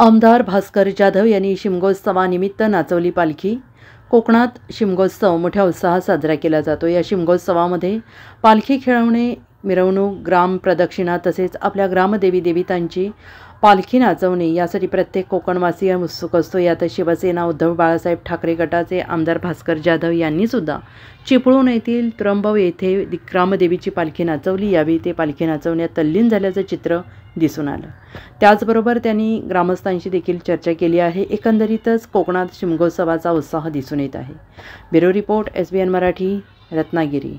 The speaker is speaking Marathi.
आमदार भास्कर जाधव यांनी शिमगोत्सवानिमित्त नाचवली पालखी कोकणात शिमगोत्सव मोठ्या उत्साहात साजरा केला जातो या शिमगोत्सवामध्ये पालखी खेळवणे मिरवणूक ग्राम प्रदक्षिणा तसेच आपल्या ग्रामदेवी देवितांची पालखी नाचवणे यासाठी प्रत्येक कोकणवासीय उत्सुक असतो यात शिवसेना उद्धव बाळासाहेब ठाकरे गटाचे आमदार भास्कर जाधव यांनीसुद्धा चिपळूण येथील त्र्यंबव येथे ग्रामदेवीची पालखी नाचवली यावेळी ते पालखी नाचवण्यात तल्लीन झाल्याचं चित्र दिसून आलं त्याचबरोबर त्यांनी ग्रामस्थांशी देखील चर्चा केली आहे एकंदरीतच कोकणात शिमगोत्सवाचा उत्साह दिसून येत आहे bureau report S B N Marathi Ratnagiri